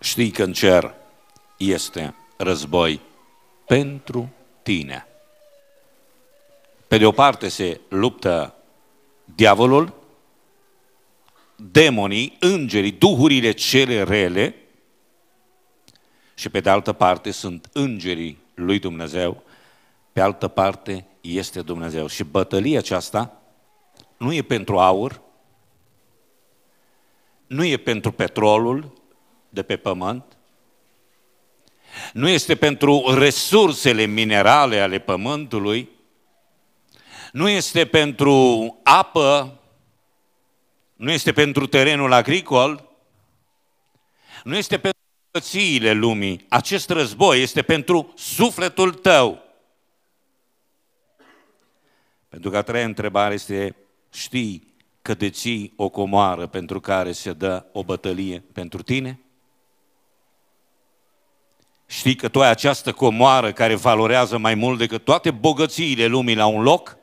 știi că în cer este război pentru tine. Pe de o parte se luptă diavolul, demonii, îngerii, duhurile cele rele și pe de altă parte sunt îngerii lui Dumnezeu, pe altă parte este Dumnezeu. Și bătălia aceasta nu e pentru aur, nu e pentru petrolul, de pe pământ? Nu este pentru resursele minerale ale pământului? Nu este pentru apă? Nu este pentru terenul agricol? Nu este pentru bogățiile lumii. Acest război este pentru sufletul tău. Pentru că a treia întrebare este, știi că deții o comoară pentru care se dă o bătălie pentru tine? Știi că tu ai această comoară care valorează mai mult decât toate bogățiile lumii la un loc?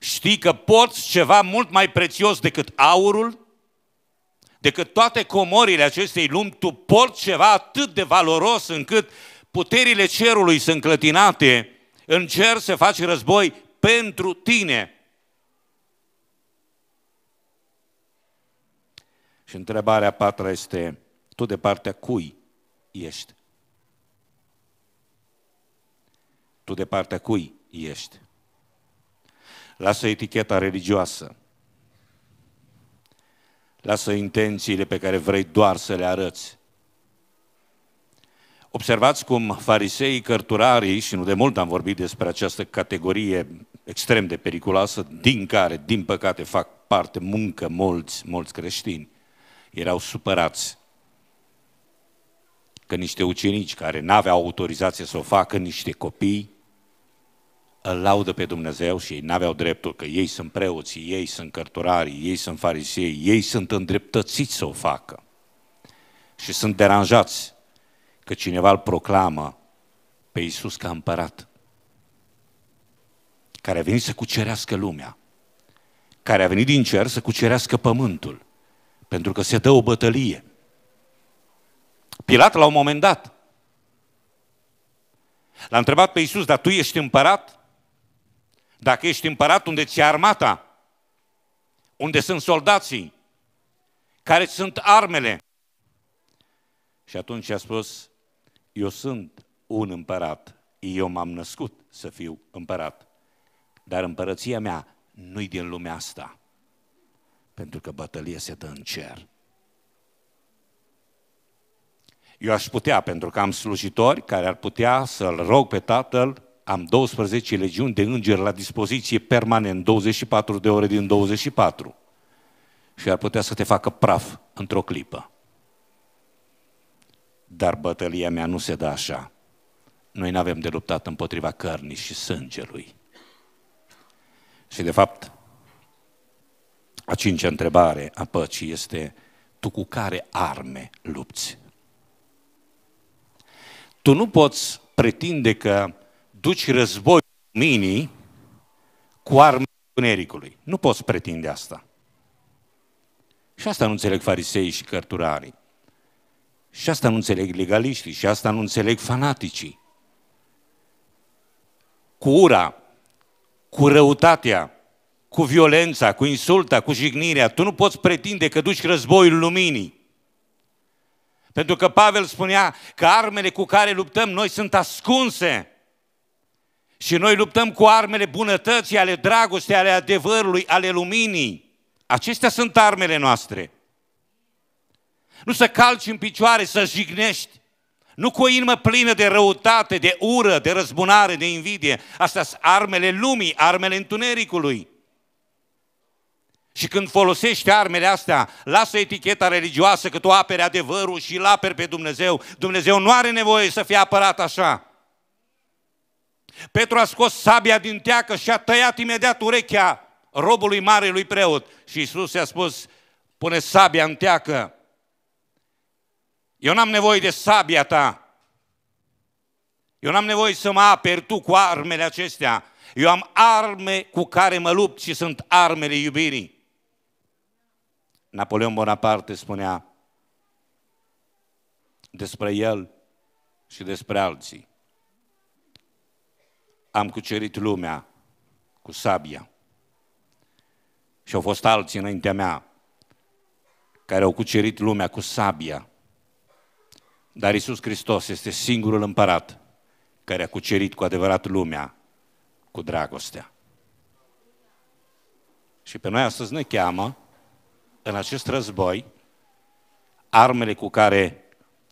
Știi că poți ceva mult mai prețios decât aurul? Decât toate comorile acestei lumi, tu porți ceva atât de valoros încât puterile cerului sunt clătinate, în cer se face război pentru tine. Și întrebarea patra este, tu de partea cui ești? Tu de partea cui ești? Lasă eticheta religioasă. Lasă intențiile pe care vrei doar să le arăți. Observați cum fariseii cărturarii, și nu de mult am vorbit despre această categorie extrem de periculoasă, din care, din păcate, fac parte muncă mulți, mulți creștini, erau supărați că niște ucenici care n-aveau autorizație să o facă, niște copii, îl laudă pe Dumnezeu și ei n-aveau dreptul, că ei sunt preoții, ei sunt cărturarii, ei sunt farisei, ei sunt îndreptățiți să o facă. Și sunt deranjați că cineva îl proclamă pe Iisus ca împărat, care a venit să cucerească lumea, care a venit din cer să cucerească pământul, pentru că se dă o bătălie – Pilat la un moment dat l-a întrebat pe Iisus, dar tu ești împărat? Dacă ești împărat, unde ți-e armata? Unde sunt soldații? Care sunt armele? Și atunci a spus, eu sunt un împărat, eu m-am născut să fiu împărat, dar împărăția mea nu-i din lumea asta, pentru că bătălia se dă în cer. Eu aș putea, pentru că am slujitori care ar putea să-L rog pe Tatăl, am 12 legiuni de îngeri la dispoziție permanent, 24 de ore din 24. Și ar putea să te facă praf într-o clipă. Dar bătălia mea nu se dă așa. Noi nu avem de luptat împotriva cărnii și sângelui. Și de fapt, a cincea întrebare a păcii este, tu cu care arme lupți? Tu nu poți pretinde că duci război mini cu arme tunericului. Nu poți pretinde asta. Și asta nu înțeleg farisei și cărturarii. Și asta nu înțeleg legaliștii, și asta nu înțeleg fanaticii. Cu ura, cu răutatea, cu violența, cu insulta, cu jignirea, tu nu poți pretinde că duci războiul luminii. Pentru că Pavel spunea că armele cu care luptăm noi sunt ascunse. Și noi luptăm cu armele bunătății, ale dragostei, ale adevărului, ale luminii. Acestea sunt armele noastre. Nu să calci în picioare, să jignești. Nu cu o inimă plină de răutate, de ură, de răzbunare, de invidie. Astea sunt armele lumii, armele întunericului. Și când folosești armele astea, lasă eticheta religioasă că tu aperi adevărul și îl aperi pe Dumnezeu. Dumnezeu nu are nevoie să fie apărat așa. Petru a scos sabia din teacă și a tăiat imediat urechea robului mare lui preot. Și Isus i-a spus, pune sabia în teacă. Eu n-am nevoie de sabia ta. Eu n-am nevoie să mă aperi tu cu armele acestea. Eu am arme cu care mă lupt și sunt armele iubirii. Napoleon Bonaparte spunea despre el și despre alții. Am cucerit lumea cu sabia și au fost alții înaintea mea care au cucerit lumea cu sabia. Dar Isus Hristos este singurul împărat care a cucerit cu adevărat lumea cu dragostea. Și pe noi astăzi ne cheamă în acest război, armele cu care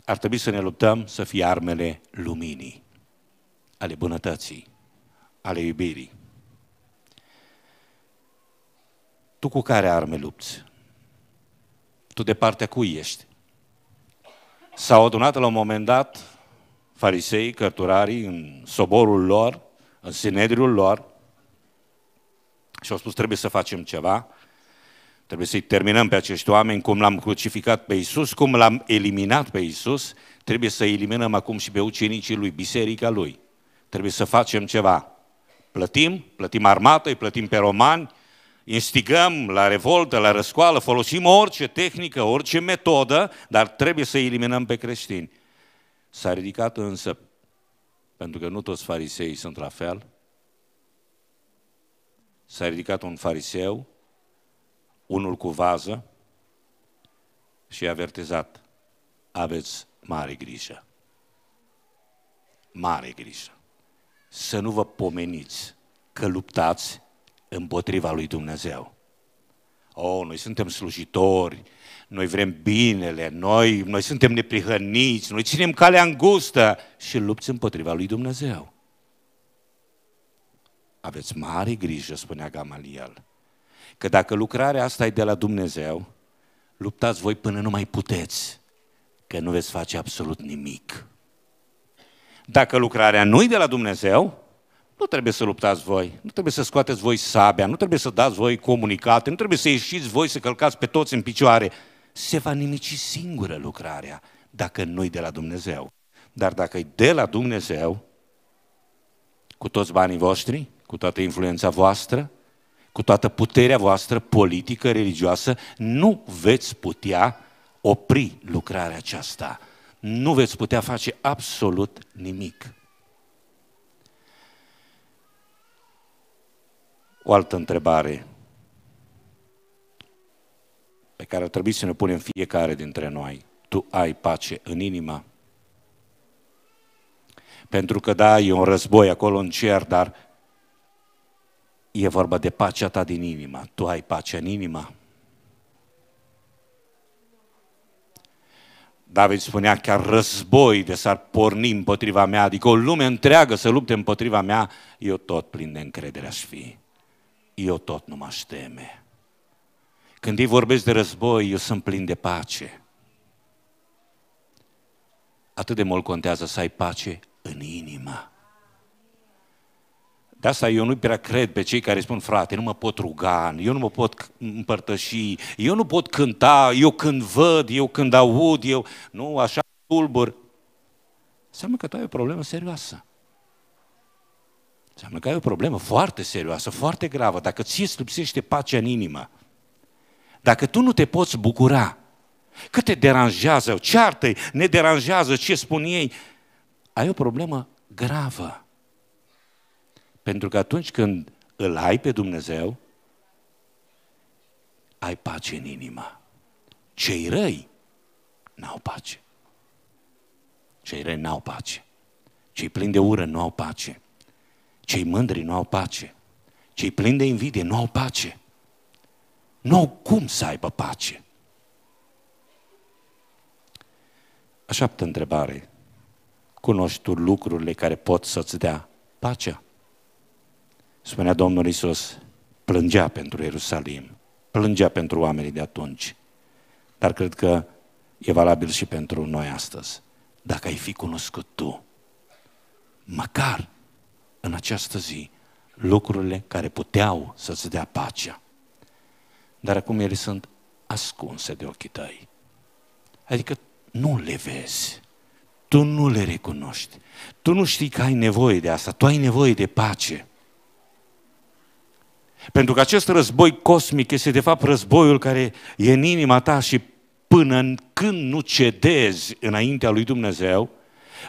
ar trebui să ne luptăm să fie armele luminii, ale bunătății, ale iubirii. Tu cu care arme lupți? Tu de partea cui ești? S-au adunat la un moment dat farisei, cărturarii, în soborul lor, în sinedriul lor și au spus trebuie să facem ceva Trebuie să-i terminăm pe acești oameni, cum l-am crucificat pe Isus, cum l-am eliminat pe Isus. trebuie să eliminăm acum și pe ucenicii lui, biserica lui. Trebuie să facem ceva. Plătim, plătim armată, îi plătim pe romani, instigăm la revoltă, la răscoală, folosim orice tehnică, orice metodă, dar trebuie să eliminăm pe creștini. S-a ridicat însă, pentru că nu toți fariseii sunt la fel, s-a ridicat un fariseu unul cu vază și avertizat, aveți mare grijă. Mare grijă. Să nu vă pomeniți că luptați împotriva lui Dumnezeu. Oh, noi suntem slujitori, noi vrem binele, noi, noi suntem neprihăniți, noi ținem calea îngustă și lupți împotriva lui Dumnezeu. Aveți mare grijă, spunea Gamaliel, Că dacă lucrarea asta e de la Dumnezeu, luptați voi până nu mai puteți, că nu veți face absolut nimic. Dacă lucrarea nu e de la Dumnezeu, nu trebuie să luptați voi, nu trebuie să scoateți voi sabia, nu trebuie să dați voi comunicate, nu trebuie să ieșiți voi să călcați pe toți în picioare. Se va nimici singură lucrarea dacă nu e de la Dumnezeu. Dar dacă e de la Dumnezeu, cu toți banii voștri, cu toată influența voastră, cu toată puterea voastră politică, religioasă, nu veți putea opri lucrarea aceasta. Nu veți putea face absolut nimic. O altă întrebare pe care ar trebui să ne punem fiecare dintre noi. Tu ai pace în inima? Pentru că da, e un război acolo în cer, dar E vorba de pacea ta din inimă. Tu ai pace în inimă? David spunea că război de s-ar porni împotriva mea, adică o lume întreagă să lupte împotriva mea, eu tot plin de încredere aș fi. Eu tot nu m-aș teme. Când ei vorbesc de război, eu sunt plin de pace. Atât de mult contează să ai pace în inimă. De asta eu nu prea cred pe cei care spun, frate, nu mă pot ruga, eu nu mă pot împărtăși, eu nu pot cânta, eu când văd, eu când aud, eu nu așa tulbur. Înseamnă că tu ai o problemă serioasă. Înseamnă că ai o problemă foarte serioasă, foarte gravă. Dacă ți îți lipsește pacea în inimă, dacă tu nu te poți bucura, că te deranjează, ceartă ne deranjează ce spun ei, ai o problemă gravă. Pentru că atunci când îl ai pe Dumnezeu, ai pace în inima. Cei răi n-au pace. Cei răi n-au pace. Cei plini de ură nu au pace. Cei mândri nu au pace. Cei plini de invidie nu au pace. Nu au cum să aibă pace. A întrebare. Cunoști tu lucrurile care pot să-ți dea pacea? spunea Domnul Isus, plângea pentru Ierusalim, plângea pentru oamenii de atunci. Dar cred că e valabil și pentru noi astăzi. Dacă ai fi cunoscut tu, măcar în această zi, lucrurile care puteau să-ți dea pacea. Dar acum ele sunt ascunse de ochii tăi. Adică nu le vezi. Tu nu le recunoști. Tu nu știi că ai nevoie de asta. Tu ai nevoie de pace. Pentru că acest război cosmic este de fapt războiul care e în inima ta și până când nu cedezi înaintea lui Dumnezeu,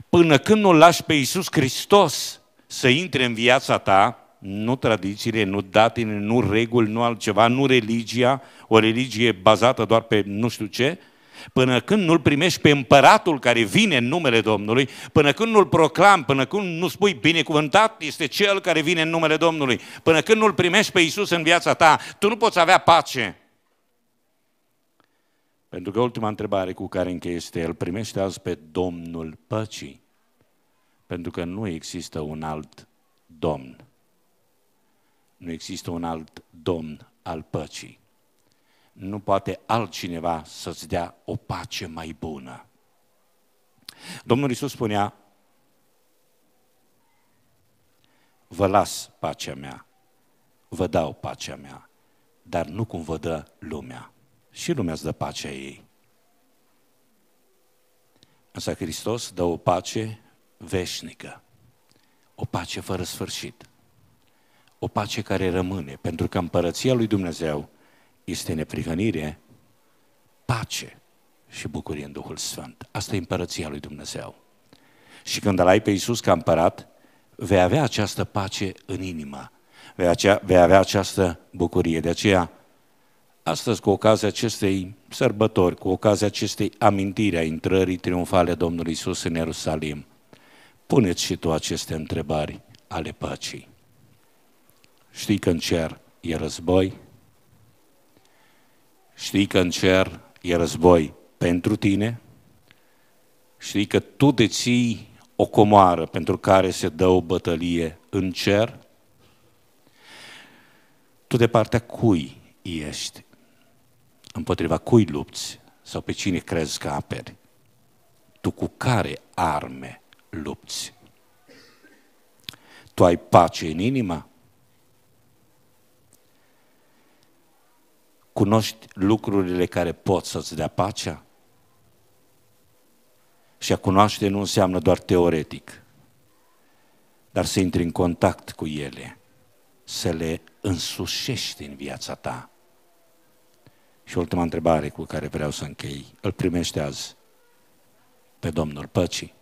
până când nu lași pe Iisus Hristos să intre în viața ta, nu tradițiile, nu datele, nu reguli, nu altceva, nu religia, o religie bazată doar pe nu știu ce, Până când nu-L primești pe împăratul care vine în numele Domnului, până când nu-L proclam, până când nu spui binecuvântat este Cel care vine în numele Domnului, până când nu-L primești pe Isus în viața ta, tu nu poți avea pace. Pentru că ultima întrebare cu care încheie este, îl primește azi pe Domnul păcii. Pentru că nu există un alt domn. Nu există un alt domn al păcii nu poate altcineva să-ți dea o pace mai bună. Domnul Isus spunea, vă las pacea mea, vă dau pacea mea, dar nu cum vă dă lumea. Și lumea îți dă pacea ei. Însă Hristos dă o pace veșnică, o pace fără sfârșit, o pace care rămâne, pentru că împărăția lui Dumnezeu este neprihănire, pace și bucurie în Duhul Sfânt. Asta e împărăția lui Dumnezeu. Și când îl ai pe Iisus ca împărat, vei avea această pace în inimă, vei, avea această bucurie. De aceea, astăzi, cu ocazia acestei sărbători, cu ocazia acestei amintiri a intrării triumfale a Domnului Iisus în Ierusalim, puneți și tu aceste întrebări ale păcii. Știi că în cer e război, Știi că în cer e război pentru tine? Știi că tu deții o comoară pentru care se dă o bătălie în cer? Tu de partea cui ești? Împotriva cui lupți? Sau pe cine crezi că aperi? Tu cu care arme lupți? Tu ai pace în inima? Cunoști lucrurile care pot să-ți dea pacea? Și a cunoaște nu înseamnă doar teoretic, dar să intri în contact cu ele, să le însușești în viața ta. Și ultima întrebare cu care vreau să închei, îl primește azi pe Domnul Păcii.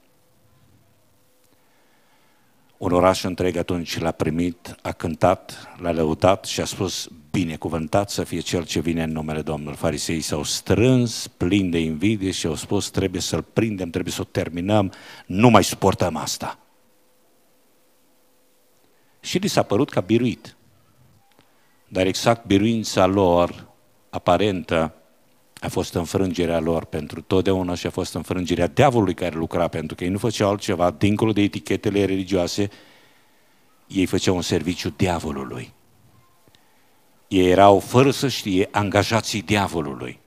Un oraș întreg atunci l-a primit, a cântat, l-a lăutat și a spus, binecuvântat să fie cel ce vine în numele Domnului. Farisei s-au strâns plin de invidie și au spus trebuie să-l prindem, trebuie să o terminăm, nu mai suportăm asta. Și li s-a părut că biruit. Dar exact biruința lor aparentă a fost înfrângerea lor pentru totdeauna și a fost înfrângerea diavolului care lucra, pentru că ei nu făceau altceva, dincolo de etichetele religioase, ei făceau un serviciu diavolului. Ei erau, fără să știe, angajații diavolului.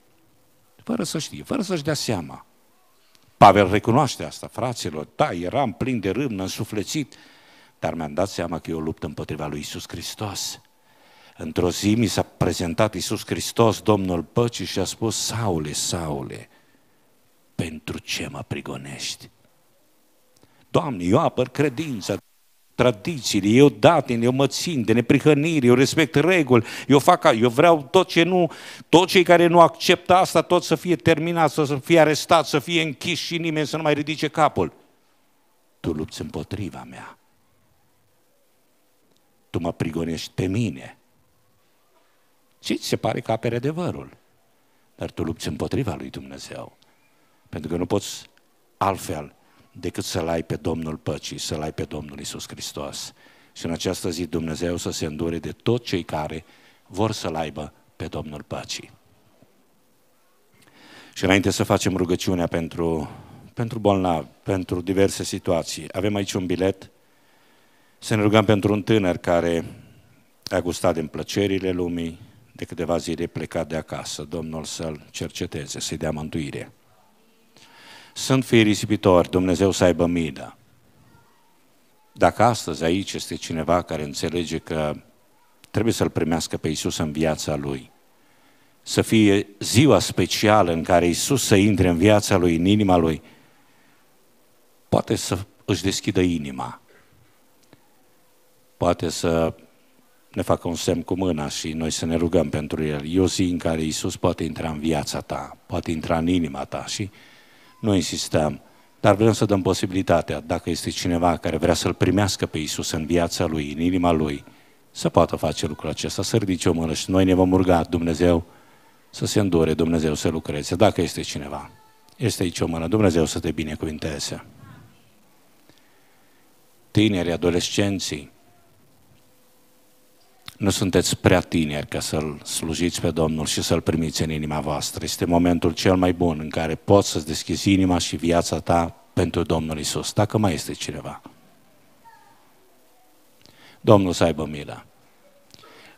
Fără să știe, fără să-și dea seama. Pavel recunoaște asta, fraților, da, eram plin de râvnă, însuflețit, dar mi-am dat seama că eu lupt împotriva lui Isus Hristos. Într-o zi mi s-a prezentat Isus Hristos, Domnul Păcii, și a spus, Saule, Saule, pentru ce mă prigonești? Doamne, eu apăr credința, tradițiile, eu datin, eu mă țin de neprihănire, eu respect reguli, eu fac, eu vreau tot ce nu, tot cei care nu acceptă asta, tot să fie terminat, să fie arestat, să fie închis și nimeni să nu mai ridice capul. Tu lupți împotriva mea. Tu mă prigonești pe mine. Ce ți se pare că apere adevărul? Dar tu lupți împotriva lui Dumnezeu. Pentru că nu poți altfel decât să-L ai pe Domnul păcii, să-L ai pe Domnul Isus Hristos. Și în această zi Dumnezeu să se îndure de tot cei care vor să-L aibă pe Domnul păcii. Și înainte să facem rugăciunea pentru, pentru bolnavi, pentru diverse situații, avem aici un bilet să ne rugăm pentru un tânăr care a gustat din plăcerile lumii, de câteva zile plecat de acasă, Domnul să-l cerceteze, să-i dea mântuirea. Sunt fii risipitori, Dumnezeu să aibă milă. Dacă astăzi aici este cineva care înțelege că trebuie să-L primească pe Iisus în viața Lui, să fie ziua specială în care Iisus să intre în viața Lui, în inima Lui, poate să își deschidă inima, poate să ne facă un semn cu mâna și noi să ne rugăm pentru el. E o zi în care Iisus poate intra în viața ta, poate intra în inima ta și nu insistăm, dar vrem să dăm posibilitatea, dacă este cineva care vrea să-L primească pe iisus în viața Lui, în inima Lui, să poată face lucrul acesta, să ridice o mână și noi ne vom ruga Dumnezeu să se îndure, Dumnezeu să lucreze, dacă este cineva. Este aici o mână, Dumnezeu să te binecuvinteze. Tinerii, adolescenții, nu sunteți prea tineri ca să-L slujiți pe Domnul și să-L primiți în inima voastră. Este momentul cel mai bun în care poți să-ți deschizi inima și viața ta pentru Domnul Isus, dacă mai este cineva. Domnul să aibă milă.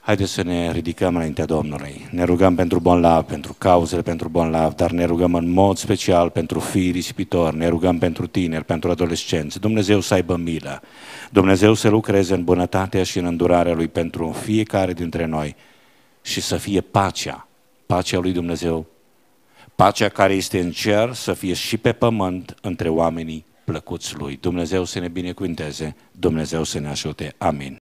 Haideți să ne ridicăm înaintea Domnului. Ne rugăm pentru bonlav, pentru cauzele pentru bonlav, dar ne rugăm în mod special pentru fii risipitori, ne rugăm pentru tineri, pentru adolescenți. Dumnezeu să aibă milă. Dumnezeu să lucreze în bunătatea și în îndurarea Lui pentru fiecare dintre noi și să fie pacea, pacea Lui Dumnezeu, pacea care este în cer să fie și pe pământ între oamenii plăcuți Lui. Dumnezeu să ne binecuvinteze, Dumnezeu să ne ajute. Amin.